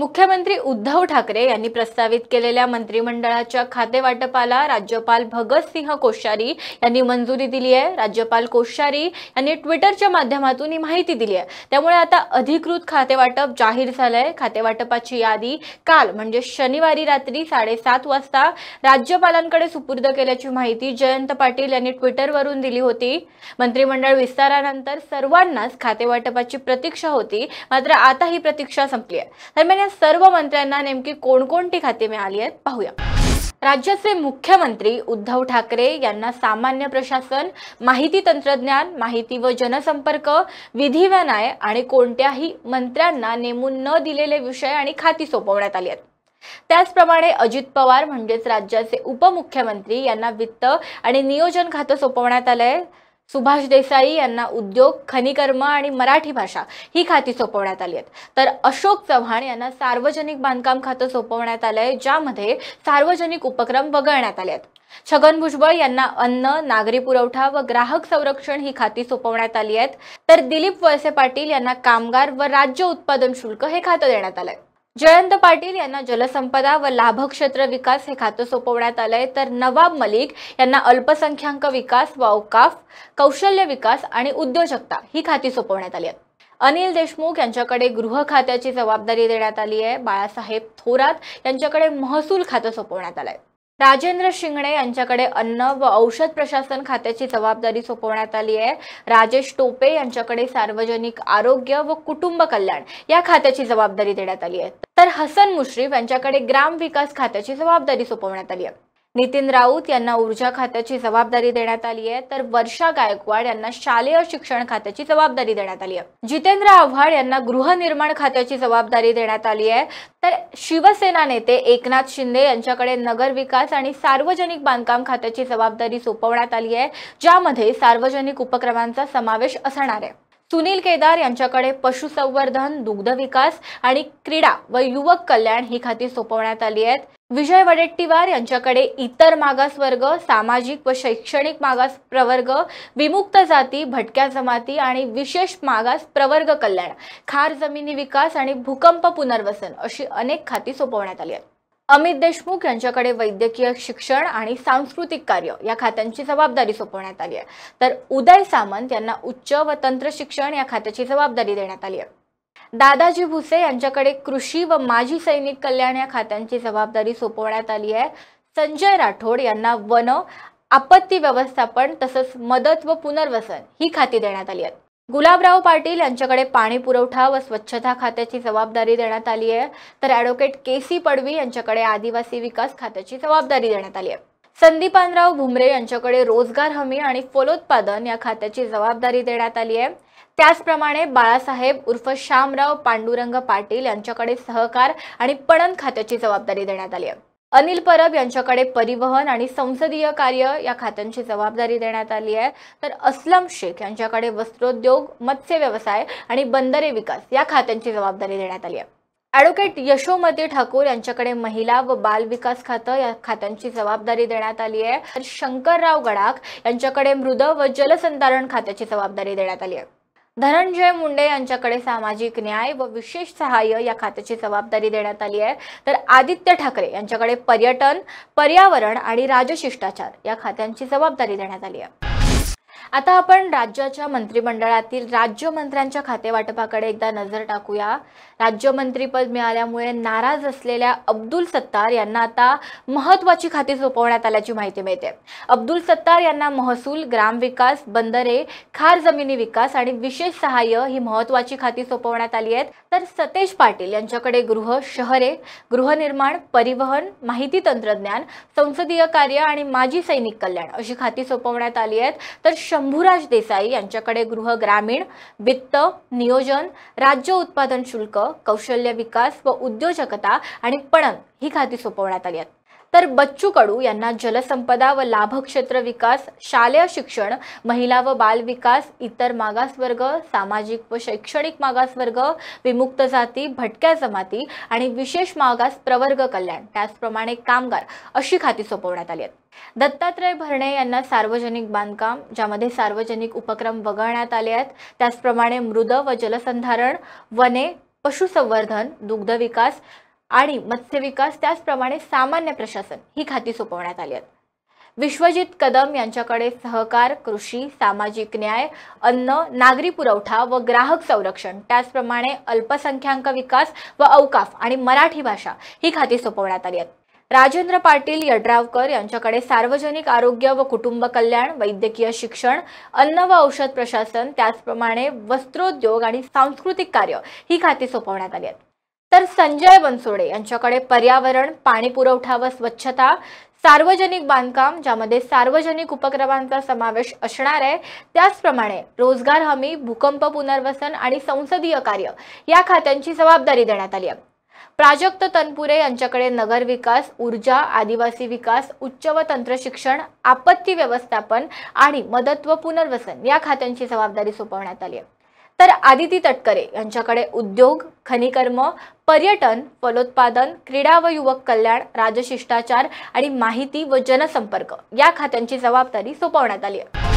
मुख्यमंत्री उद्धव ठाकरे यांनी प्रस्तावित केलेल्या मंत्रिमंडळाच्या खातेवाटपाला राज्यपाल भगतसिंह कोश्यारी यांनी मंजुरी दिली आहे राज्यपाल कोश्यारी यांनी ट्विटरच्या माध्यमातून ही माहिती दिली आहे त्यामुळे आता अधिकृत खातेवाटप जाहीर झालंय खातेवाटपाची यादी काल म्हणजे शनिवारी रात्री साडेसात वाजता राज्यपालांकडे सुपूर्द केल्याची माहिती जयंत पाटील यांनी ट्विटरवरून दिली होती मंत्रिमंडळ विस्तारानंतर सर्वांनाच खातेवाटपाची प्रतीक्षा होती मात्र आता ही प्रतीक्षा संपली आहे दरम्यान या सर्व मंत्र्यांना नेमकी कोणकोणती खाती मिळाली आहेत पाहूया राज्याचे मुख्यमंत्री उद्धव ठाकरे यांना सामान्य प्रशासन माहिती तंत्रज्ञान माहिती व जनसंपर्क विधी व न्याय आणि कोणत्याही मंत्र्यांना नेमून न दिलेले विषय आणि खाती सोपवण्यात आली आहेत त्याचप्रमाणे अजित पवार म्हणजेच राज्याचे उपमुख्यमंत्री यांना वित्त आणि नियोजन खातं सोपवण्यात आलं आहे सुभाष देसाई यांना उद्योग खनिकर्म आणि मराठी भाषा ही खाती सोपवण्यात आली आहेत तर अशोक चव्हाण यांना सार्वजनिक बांधकाम खातं सोपवण्यात आलं आहे ज्यामध्ये सार्वजनिक उपक्रम वगळण्यात आले आहेत छगन भुजबळ यांना अन्न नागरी पुरवठा व ग्राहक संरक्षण ही खाती सोपवण्यात आली आहेत तर दिलीप वळसे पाटील यांना कामगार व राज्य उत्पादन शुल्क हे खातं देण्यात आलंय जयंत पाटील यांना जलसंपदा व लाभक्षेत्र विकास हे खातं सोपवण्यात आलंय तर नवाब मलिक यांना अल्पसंख्याक विकास व औकाफ कौशल्य विकास आणि उद्योजकता ही खाती सोपवण्यात आली आहेत अनिल देशमुख यांच्याकडे गृह खात्याची जबाबदारी देण्यात आली आहे बाळासाहेब थोरात यांच्याकडे महसूल खातं सोपवण्यात आलंय आहे राजेंद्र शिंगणे यांच्याकडे अन्न व औषध प्रशासन खात्याची जबाबदारी सोपवण्यात आली आहे राजेश टोपे यांच्याकडे सार्वजनिक आरोग्य व कुटुंब कल्याण या खात्याची जबाबदारी देण्यात आली आहे तर हसन मुश्रीफ यांच्याकडे ग्राम विकास खात्याची जबाबदारी सोपवण्यात आली आहे नितीन राऊत यांना ऊर्जा खात्याची जबाबदारी देण्यात आली आहे तर वर्षा गायकवाड यांना शालेय शिक्षण खात्याची जबाबदारी देण्यात आली आहे जितेंद्र आव्हाड यांना गृहनिर्माण खात्याची जबाबदारी देण्यात आली आहे तर शिवसेना नेते एकनाथ शिंदे यांच्याकडे नगर विकास आणि सार्वजनिक बांधकाम खात्याची जबाबदारी सोपवण्यात आली आहे ज्यामध्ये सार्वजनिक उपक्रमांचा समावेश असणार आहे सुनील केदार यांच्याकडे पशुसंवर्धन दुग्धविकास आणि क्रीडा व युवक कल्याण ही खाती सोपवण्यात आली आहेत विजय वडेट्टीवार यांच्याकडे इतर मागासवर्ग सामाजिक व शैक्षणिक मागास प्रवर्ग विमुक्त जाती भटक्या जमाती आणि विशेष मागास प्रवर्ग कल्याण खार जमिनी विकास आणि भूकंप पुनर्वसन अशी अनेक खाती सोपवण्यात आली आहेत अमित देशमुख यांच्याकडे वैद्यकीय शिक्षण आणि सांस्कृतिक कार्य या खात्यांची जबाबदारी सोपवण्यात आली आहे तर उदय सामंत यांना उच्च व तंत्र शिक्षण या खात्याची जबाबदारी देण्यात आली आहे दादाजी भुसे यांच्याकडे कृषी व माजी सैनिक कल्याण या खात्यांची जबाबदारी सोपवण्यात आली आहे संजय राठोड यांना वन आपत्ती व्यवस्थापन तसंच मदत व पुनर्वसन ही खाती देण्यात आली आहेत गुलाबराव पाटील यांच्याकडे पाणी पुरवठा व स्वच्छता खात्याची जबाबदारी देण्यात आली आहे तर ऍडव्होकेट के सी पडवी यांच्याकडे आदिवासी विकास खात्याची जबाबदारी देण्यात आली आहे संदीपानराव भुमरे यांच्याकडे रोजगार हमी आणि फलोत्पादन या खात्याची जबाबदारी देण्यात आली आहे त्याचप्रमाणे बाळासाहेब उर्फ श्यामराव पांडुरंग पाटील यांच्याकडे सहकार आणि पणन खात्याची जबाबदारी देण्यात आली आहे अनिल परब यांच्याकडे परिवहन आणि संसदीय कार्य या खात्यांची जबाबदारी देण्यात आली आहे तर असलम शेख यांच्याकडे वस्त्रोद्योग मत्स्य व्यवसाय आणि बंदरे विकास या खात्यांची जबाबदारी देण्यात आली आहे ॲडव्होकेट यशोमती ठाकूर यांच्याकडे महिला व बाल विकास खातं या खात्यांची जबाबदारी देण्यात आली आहे तर शंकरराव गडाख यांच्याकडे मृद व जलसंधारण खात्याची जबाबदारी देण्यात आली आहे धनंजय मुंडे यांच्याकडे सामाजिक न्याय व विशेष सहाय्य या खात्याची जबाबदारी देण्यात आली आहे तर आदित्य ठाकरे यांच्याकडे पर्यटन पर्यावरण आणि राजशिष्टाचार या खात्यांची जबाबदारी देण्यात आली आहे आता आपण राज्याच्या मंत्रिमंडळातील राज्यमंत्र्यांच्या खातेवाटपाकडे एकदा नजर टाकूया राज्यमंत्रीपद मिळाल्यामुळे नाराज असलेल्या अब्दुल सत्तार यांना आता महत्त्वाची खाती सोपवण्यात आल्याची माहिती मिळते अब्दुल सत्तार यांना महसूल ग्रामविकास बंदरे खार जमिनी विकास आणि विशेष सहाय्य ही महत्त्वाची खाती सोपवण्यात आली आहेत तर सतेज पाटील यांच्याकडे गृह शहरे गृहनिर्माण परिवहन माहिती तंत्रज्ञान संसदीय कार्य आणि माजी सैनिक कल्याण अशी खाती सोपवण्यात आली आहेत तर शंभूराज देसाई यांच्याकडे गृह ग्रामीण वित्त नियोजन राज्य उत्पादन शुल्क कौशल्य विकास व उद्योजकता आणि पणन ही खाती सोपवण्यात आली आहेत तर बच्चू कडू यांना जलसंपदा व लाभक्षेत्र विकास शालेय शिक्षण महिला व बाल विकास इतर मागासवर्ग सामाजिक व शैक्षणिक मागासवर्ग विमुक्त जाती भटक्या जमाती आणि विशेष मागास प्रवर्ग कल्याण त्याचप्रमाणे कामगार अशी खाती सोपवण्यात आली आहेत दत्तात्रय भरणे यांना सार्वजनिक बांधकाम ज्यामध्ये सार्वजनिक उपक्रम वगळण्यात आले आहेत त्याचप्रमाणे मृद व जलसंधारण वने पशुसंवर्धन दुग्धविकास आणि मत्स्य विकास त्याचप्रमाणे सामान्य प्रशासन ही खाती सोपवण्यात आली आहेत विश्वजित कदम यांच्याकडे सहकार कृषी सामाजिक न्याय अन्न नागरी पुरवठा व ग्राहक संरक्षण त्याचप्रमाणे अल्पसंख्याक विकास व अवकाफ आणि मराठी भाषा ही खाती सोपवण्यात आली आहेत राजेंद्र पाटील यड्रावकर यांच्याकडे सार्वजनिक आरोग्य व कुटुंब कल्याण वैद्यकीय शिक्षण अन्न व औषध प्रशासन त्याचप्रमाणे वस्त्रोद्योग आणि सांस्कृतिक कार्य ही खाती सोपवण्यात आली आहेत तर संजय बनसोडे यांच्याकडे पर्यावरण पाणी पुरवठा व स्वच्छता सार्वजनिक बांधकाम ज्यामध्ये सार्वजनिक उपक्रमांचा समावेश असणार आहे त्याचप्रमाणे रोजगार हमी भूकंप पुनर्वसन आणि संसदीय कार्य या खात्यांची जबाबदारी देण्यात आली आहे प्राजक्त तनपुरे यांच्याकडे नगर विकास ऊर्जा आदिवासी विकास उच्च व तंत्र शिक्षण आपत्ती व्यवस्थापन आणि मदत व पुनर्वसन या खात्यांची जबाबदारी सोपवण्यात आली आहे तर आदिती तटकरे यांच्याकडे उद्योग खनिकर्म पर्यटन फलोत्पादन क्रीडा व युवक कल्याण राजशिष्टाचार आणि माहिती व जनसंपर्क या खात्यांची जबाबदारी सोपवण्यात आली आहे